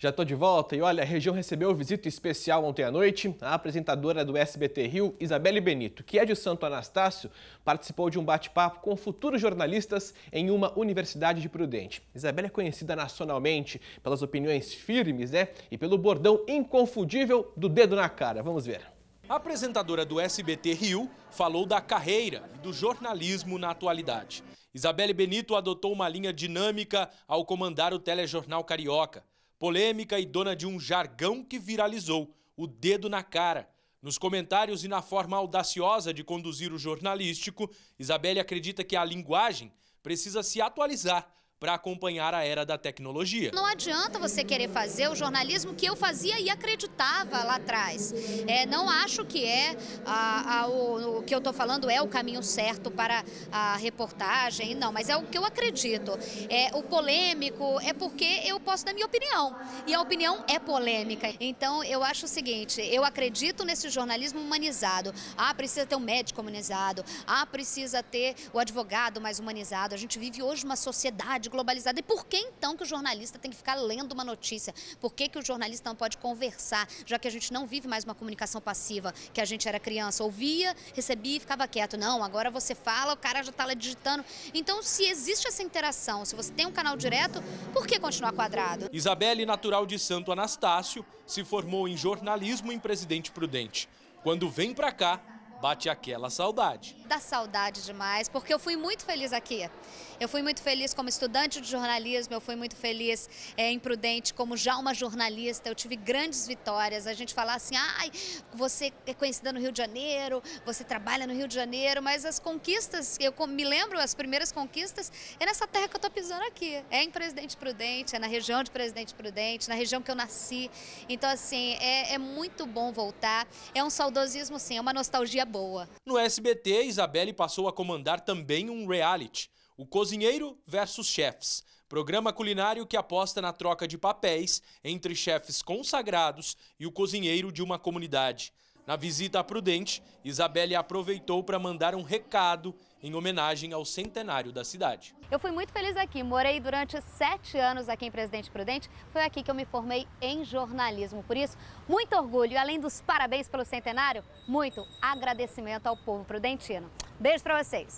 Já estou de volta e olha, a região recebeu visita especial ontem à noite. A apresentadora do SBT Rio, Isabelle Benito, que é de Santo Anastácio, participou de um bate-papo com futuros jornalistas em uma universidade de Prudente. Isabelle é conhecida nacionalmente pelas opiniões firmes, né? E pelo bordão inconfundível do dedo na cara. Vamos ver. A apresentadora do SBT Rio falou da carreira e do jornalismo na atualidade. Isabelle Benito adotou uma linha dinâmica ao comandar o telejornal carioca polêmica e dona de um jargão que viralizou, o dedo na cara. Nos comentários e na forma audaciosa de conduzir o jornalístico, Isabelle acredita que a linguagem precisa se atualizar para acompanhar a era da tecnologia. Não adianta você querer fazer o jornalismo que eu fazia e acreditava lá atrás. É, não acho que é a, a, o, o, que eu estou falando é o caminho certo para a reportagem, não, mas é o que eu acredito. É, o polêmico é porque eu posso dar minha opinião e a opinião é polêmica. Então eu acho o seguinte, eu acredito nesse jornalismo humanizado. Ah, precisa ter um médico humanizado. Ah, precisa ter o advogado mais humanizado. A gente vive hoje uma sociedade sociedade globalizada. E por que então que o jornalista tem que ficar lendo uma notícia? Por que, que o jornalista não pode conversar, já que a gente não vive mais uma comunicação passiva, que a gente era criança, ouvia, recebia e ficava quieto. Não, agora você fala, o cara já está lá digitando. Então, se existe essa interação, se você tem um canal direto, por que continuar quadrado? Isabelle, natural de Santo Anastácio, se formou em jornalismo em Presidente Prudente. Quando vem para cá, bate aquela saudade. Dá saudade demais, porque eu fui muito feliz aqui. Eu fui muito feliz como estudante de jornalismo, eu fui muito feliz é, em Prudente como já uma jornalista, eu tive grandes vitórias. A gente fala assim, ai, você é conhecida no Rio de Janeiro, você trabalha no Rio de Janeiro, mas as conquistas, eu me lembro, as primeiras conquistas, é nessa terra que eu estou pisando aqui. É em Presidente Prudente, é na região de Presidente Prudente, na região que eu nasci. Então, assim, é, é muito bom voltar. É um saudosismo, sim, é uma nostalgia boa. No SBT, Isabelle passou a comandar também um reality, o Cozinheiro versus Chefs, programa culinário que aposta na troca de papéis entre chefes consagrados e o cozinheiro de uma comunidade. Na visita a Prudente, Isabelle aproveitou para mandar um recado em homenagem ao centenário da cidade. Eu fui muito feliz aqui, morei durante sete anos aqui em Presidente Prudente, foi aqui que eu me formei em jornalismo. Por isso, muito orgulho e além dos parabéns pelo centenário, muito agradecimento ao povo prudentino. Beijo para vocês!